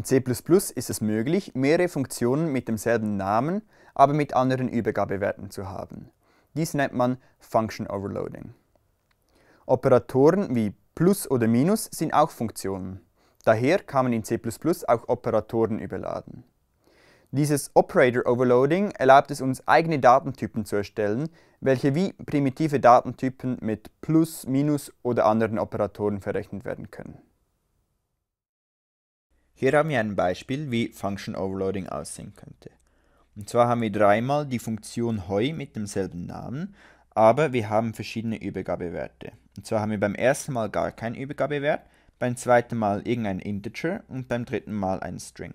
In C++ ist es möglich, mehrere Funktionen mit demselben Namen, aber mit anderen Übergabewerten zu haben. Dies nennt man Function Overloading. Operatoren wie Plus oder Minus sind auch Funktionen. Daher kann man in C++ auch Operatoren überladen. Dieses Operator Overloading erlaubt es uns, eigene Datentypen zu erstellen, welche wie primitive Datentypen mit Plus, Minus oder anderen Operatoren verrechnet werden können. Hier haben wir ein Beispiel, wie Function Overloading aussehen könnte. Und zwar haben wir dreimal die Funktion Heu mit demselben Namen, aber wir haben verschiedene Übergabewerte. Und zwar haben wir beim ersten Mal gar keinen Übergabewert, beim zweiten Mal irgendein Integer und beim dritten Mal ein String.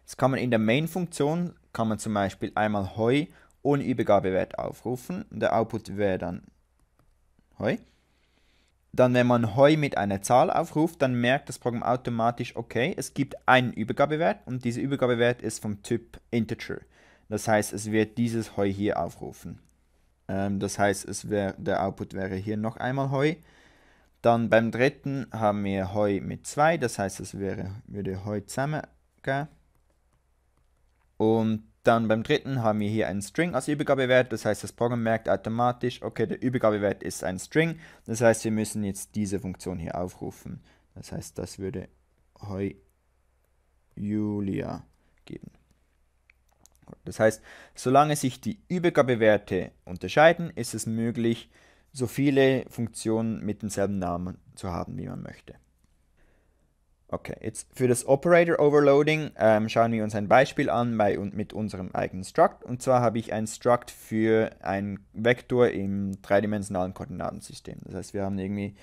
Jetzt kann man in der Main-Funktion kann man zum Beispiel einmal Heu ohne Übergabewert aufrufen. und Der Output wäre dann Heu dann, wenn man Heu mit einer Zahl aufruft, dann merkt das Programm automatisch, okay, es gibt einen Übergabewert und dieser Übergabewert ist vom Typ Integer. Das heißt, es wird dieses Heu hier aufrufen. Ähm, das heißt, es wär, der Output wäre hier noch einmal Heu. Dann beim dritten haben wir Heu mit 2, das heißt, es wäre, würde Heu zusammengehen. Und dann beim dritten haben wir hier einen String als Übergabewert, das heißt das Programm merkt automatisch, okay, der Übergabewert ist ein String, das heißt wir müssen jetzt diese Funktion hier aufrufen. Das heißt, das würde Heu Julia geben. Das heißt, solange sich die Übergabewerte unterscheiden, ist es möglich, so viele Funktionen mit demselben Namen zu haben, wie man möchte. Okay, jetzt für das Operator Overloading ähm, schauen wir uns ein Beispiel an bei, und mit unserem eigenen Struct. Und zwar habe ich ein Struct für einen Vektor im dreidimensionalen Koordinatensystem. Das heißt, wir haben irgendwie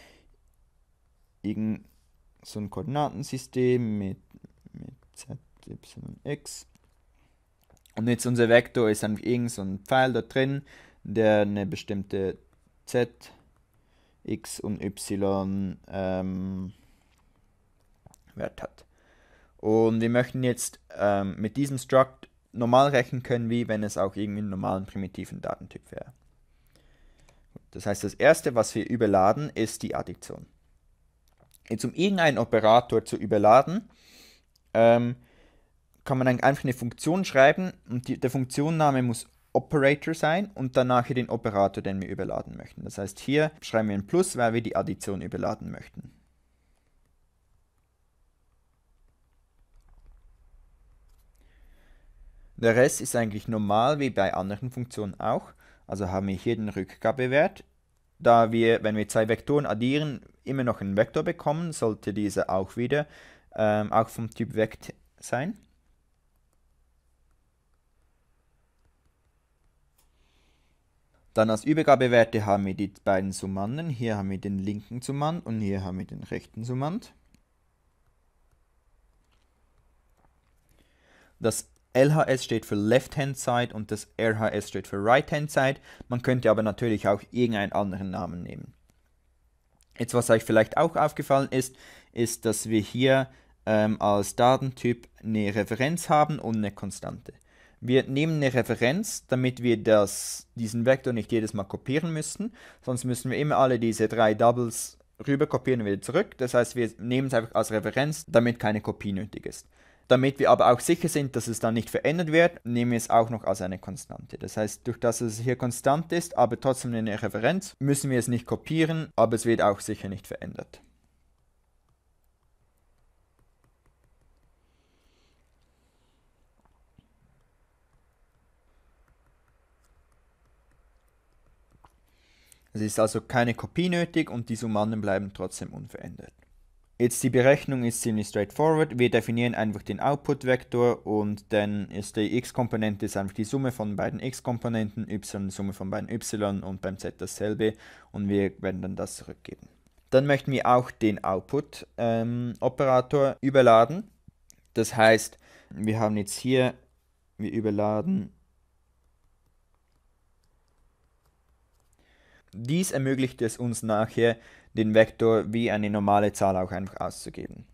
irgend so ein Koordinatensystem mit, mit z, y, x. Und jetzt unser Vektor ist dann irgend so ein Pfeil da drin, der eine bestimmte z, x und y ähm, Wert hat. Und wir möchten jetzt ähm, mit diesem Struct normal rechnen können, wie wenn es auch irgendwie einen normalen primitiven Datentyp wäre. Das heißt, das erste, was wir überladen, ist die Addition. Jetzt um irgendeinen Operator zu überladen, ähm, kann man einfach eine Funktion schreiben und die, der Funktionname muss Operator sein und danach den Operator, den wir überladen möchten. Das heißt, hier schreiben wir ein Plus, weil wir die Addition überladen möchten. Der Rest ist eigentlich normal wie bei anderen Funktionen auch. Also haben wir hier den Rückgabewert. Da wir, wenn wir zwei Vektoren addieren, immer noch einen Vektor bekommen, sollte dieser auch wieder ähm, auch vom Typ Vekt sein. Dann als Übergabewerte haben wir die beiden Summanden. Hier haben wir den linken Summand und hier haben wir den rechten Summand. Das LHS steht für Left Hand Side und das RHS steht für Right Hand Side. Man könnte aber natürlich auch irgendeinen anderen Namen nehmen. Jetzt, was euch vielleicht auch aufgefallen ist, ist, dass wir hier ähm, als Datentyp eine Referenz haben und eine Konstante. Wir nehmen eine Referenz, damit wir das, diesen Vektor nicht jedes Mal kopieren müssten. Sonst müssen wir immer alle diese drei Doubles rüber kopieren und wieder zurück. Das heißt, wir nehmen es einfach als Referenz, damit keine Kopie nötig ist. Damit wir aber auch sicher sind, dass es dann nicht verändert wird, nehmen wir es auch noch als eine Konstante. Das heißt, durch das es hier konstant ist, aber trotzdem eine Referenz, müssen wir es nicht kopieren, aber es wird auch sicher nicht verändert. Es ist also keine Kopie nötig und die Summanden bleiben trotzdem unverändert. Jetzt die Berechnung ist ziemlich straightforward. Wir definieren einfach den Output-Vektor und dann ist die x-Komponente einfach die Summe von beiden x-Komponenten, y die Summe von beiden y und beim z dasselbe und wir werden dann das zurückgeben. Dann möchten wir auch den Output-Operator ähm, überladen. Das heißt, wir haben jetzt hier, wir überladen Dies ermöglicht es uns nachher, den Vektor wie eine normale Zahl auch einfach auszugeben.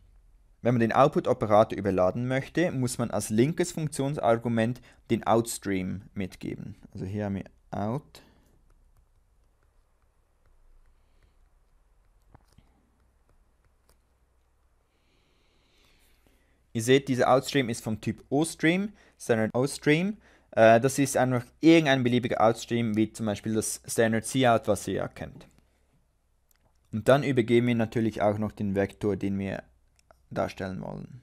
Wenn man den Output-Operator überladen möchte, muss man als linkes Funktionsargument den OutStream mitgeben. Also hier haben wir out. Ihr seht, dieser OutStream ist vom Typ OStream, Standard OStream. Äh, das ist einfach irgendein beliebiger OutStream, wie zum Beispiel das Standard Cout, was ihr ja kennt. Und dann übergeben wir natürlich auch noch den Vektor, den wir darstellen wollen.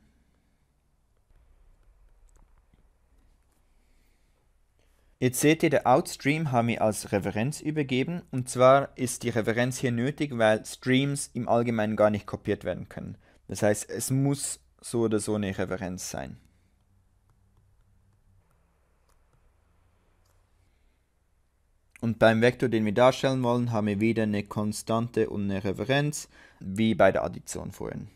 Jetzt seht ihr, der OutStream haben wir als Referenz übergeben und zwar ist die Referenz hier nötig, weil Streams im Allgemeinen gar nicht kopiert werden können. Das heißt, es muss so oder so eine Referenz sein. Und beim Vektor, den wir darstellen wollen, haben wir wieder eine Konstante und eine Referenz, wie bei der Addition vorhin.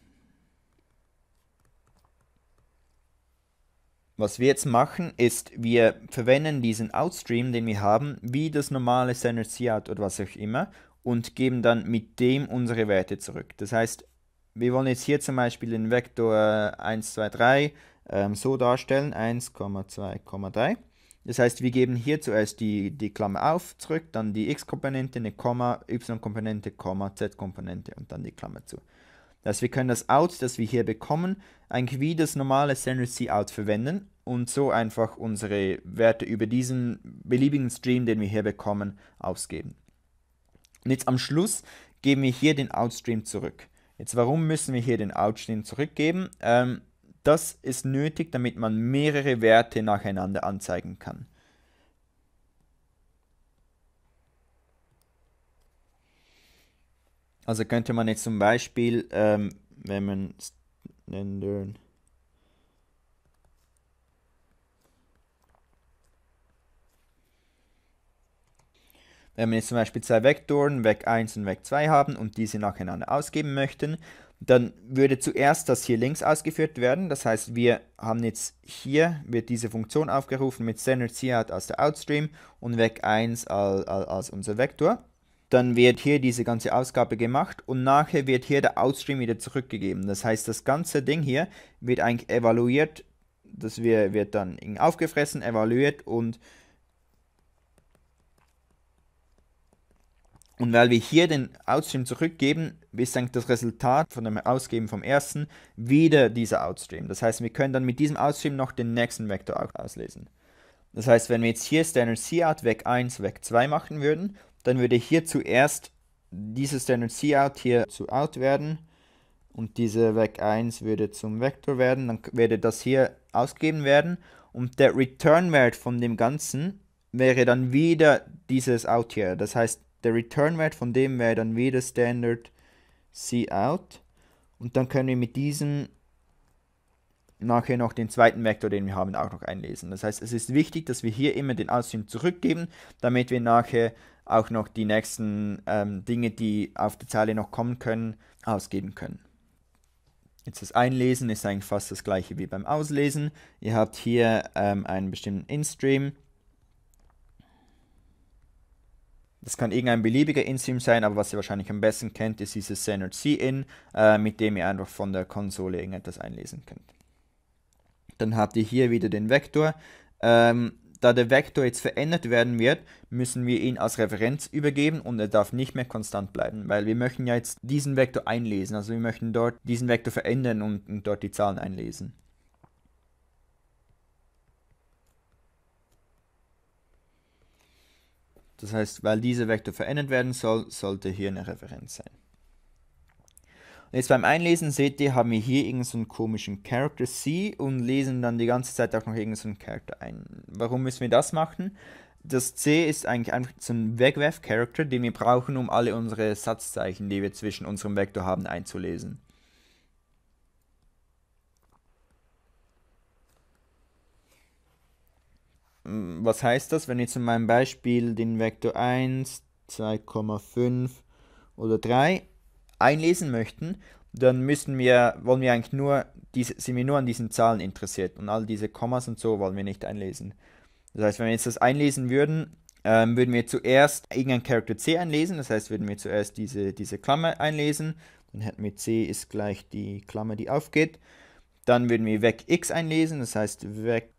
Was wir jetzt machen, ist, wir verwenden diesen Outstream, den wir haben, wie das normale Standard Cout oder was auch immer, und geben dann mit dem unsere Werte zurück. Das heißt, wir wollen jetzt hier zum Beispiel den Vektor 1, 2, 3 ähm, so darstellen, 1, 2, 3. Das heißt, wir geben hier zuerst die, die Klammer auf, zurück, dann die x-Komponente, eine Komma, y-Komponente, Komma, z-Komponente und dann die Klammer zu. Das heißt, wir können das Out, das wir hier bekommen, eigentlich wie das normale Standard-C-Out verwenden und so einfach unsere Werte über diesen beliebigen Stream, den wir hier bekommen, ausgeben. Und jetzt am Schluss geben wir hier den Outstream zurück. Jetzt warum müssen wir hier den Outstream zurückgeben? Ähm, das ist nötig, damit man mehrere Werte nacheinander anzeigen kann. Also könnte man jetzt zum Beispiel, ähm, wenn man Wenn wir jetzt zum Beispiel zwei Vektoren, Vec 1 und Vec 2 haben und diese nacheinander ausgeben möchten, dann würde zuerst das hier links ausgeführt werden. Das heißt, wir haben jetzt hier, wird diese Funktion aufgerufen mit Standard als der Outstream und Vec 1 als, als unser Vektor. Dann wird hier diese ganze Ausgabe gemacht und nachher wird hier der Outstream wieder zurückgegeben. Das heißt, das ganze Ding hier wird eigentlich evaluiert. Das wird dann aufgefressen, evaluiert und Und weil wir hier den Outstream zurückgeben, ist eigentlich das Resultat von dem Ausgeben vom ersten wieder dieser Outstream. Das heißt, wir können dann mit diesem Outstream noch den nächsten Vektor auslesen. Das heißt, wenn wir jetzt hier Standard Cout weg 1, Vec 2 machen würden, dann würde hier zuerst dieses Standard Cout hier zu Out werden und diese Vec 1 würde zum Vektor werden, dann würde das hier ausgegeben werden und der Return-Wert von dem Ganzen wäre dann wieder dieses Out hier. Das heißt, der Return-Wert von dem wäre dann wieder Standard Cout. Und dann können wir mit diesem nachher noch den zweiten Vektor, den wir haben, auch noch einlesen. Das heißt, es ist wichtig, dass wir hier immer den Aussyn zurückgeben, damit wir nachher auch noch die nächsten ähm, Dinge, die auf die Zeile noch kommen können, ausgeben können. Jetzt das Einlesen ist eigentlich fast das gleiche wie beim Auslesen. Ihr habt hier ähm, einen bestimmten In-Stream, Das kann irgendein beliebiger In-Stream sein, aber was ihr wahrscheinlich am besten kennt, ist dieses CNRC-In, äh, mit dem ihr einfach von der Konsole irgendetwas einlesen könnt. Dann habt ihr hier wieder den Vektor. Ähm, da der Vektor jetzt verändert werden wird, müssen wir ihn als Referenz übergeben und er darf nicht mehr konstant bleiben, weil wir möchten ja jetzt diesen Vektor einlesen. Also wir möchten dort diesen Vektor verändern und, und dort die Zahlen einlesen. Das heißt, weil dieser Vektor verändert werden soll, sollte hier eine Referenz sein. Und jetzt beim Einlesen seht ihr, haben wir hier irgendeinen so komischen Character C und lesen dann die ganze Zeit auch noch irgendeinen so Character ein. Warum müssen wir das machen? Das C ist eigentlich einfach so ein Wegwerf-Character, den wir brauchen, um alle unsere Satzzeichen, die wir zwischen unserem Vektor haben, einzulesen. Hm, was heißt das, wenn jetzt in meinem Beispiel den Vektor 1, 2,5 oder 3 einlesen möchten, dann müssen wir, wollen wir eigentlich nur, diese, sind wir nur an diesen Zahlen interessiert und all diese Kommas und so wollen wir nicht einlesen. Das heißt, wenn wir jetzt das einlesen würden, ähm, würden wir zuerst irgendein Charakter C einlesen, das heißt, würden wir zuerst diese, diese Klammer einlesen, dann hätten wir C ist gleich die Klammer, die aufgeht. Dann würden wir weg x einlesen, das heißt weg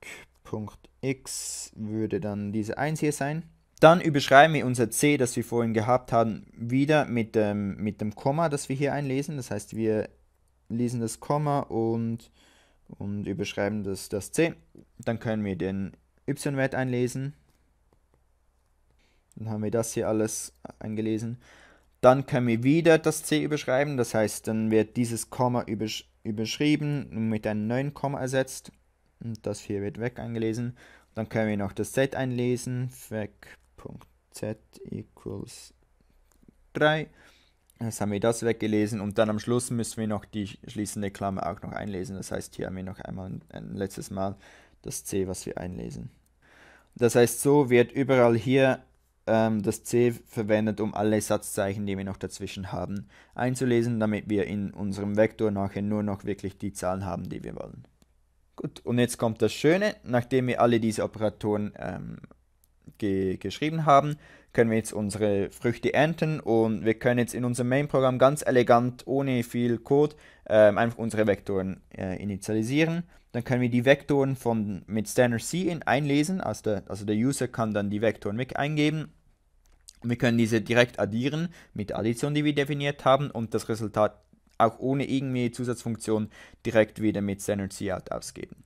Punkt x würde dann diese 1 hier sein. Dann überschreiben wir unser c, das wir vorhin gehabt haben, wieder mit dem, mit dem Komma, das wir hier einlesen. Das heißt, wir lesen das Komma und, und überschreiben das, das c. Dann können wir den y-Wert einlesen. Dann haben wir das hier alles eingelesen. Dann können wir wieder das c überschreiben. Das heißt, dann wird dieses Komma übersch überschrieben und mit einem neuen Komma ersetzt und das hier wird weg eingelesen. Dann können wir noch das z einlesen. vec.z equals 3. Jetzt haben wir das weggelesen und dann am Schluss müssen wir noch die schließende Klammer auch noch einlesen. Das heißt, hier haben wir noch einmal ein letztes Mal das c, was wir einlesen. Das heißt, so wird überall hier ähm, das c verwendet, um alle Satzzeichen, die wir noch dazwischen haben, einzulesen, damit wir in unserem Vektor nachher nur noch wirklich die Zahlen haben, die wir wollen. Gut, und jetzt kommt das Schöne. Nachdem wir alle diese Operatoren ähm, ge geschrieben haben, können wir jetzt unsere Früchte ernten und wir können jetzt in unserem Main-Programm ganz elegant, ohne viel Code, ähm, einfach unsere Vektoren äh, initialisieren. Dann können wir die Vektoren von, mit Standard C in, einlesen, also der, also der User kann dann die Vektoren weg eingeben wir können diese direkt addieren mit der Addition, die wir definiert haben und das Resultat auch ohne irgendwie Zusatzfunktion direkt wieder mit seinem Out ausgeben.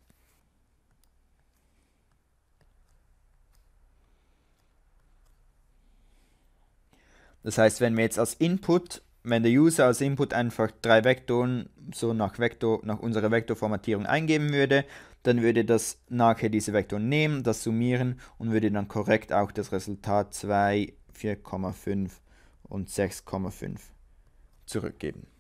Das heißt, wenn wir jetzt als Input, wenn der User als Input einfach drei Vektoren so nach, Vektor, nach unserer Vektorformatierung eingeben würde, dann würde das nachher diese Vektoren nehmen, das summieren und würde dann korrekt auch das Resultat 2, 4,5 und 6,5 zurückgeben.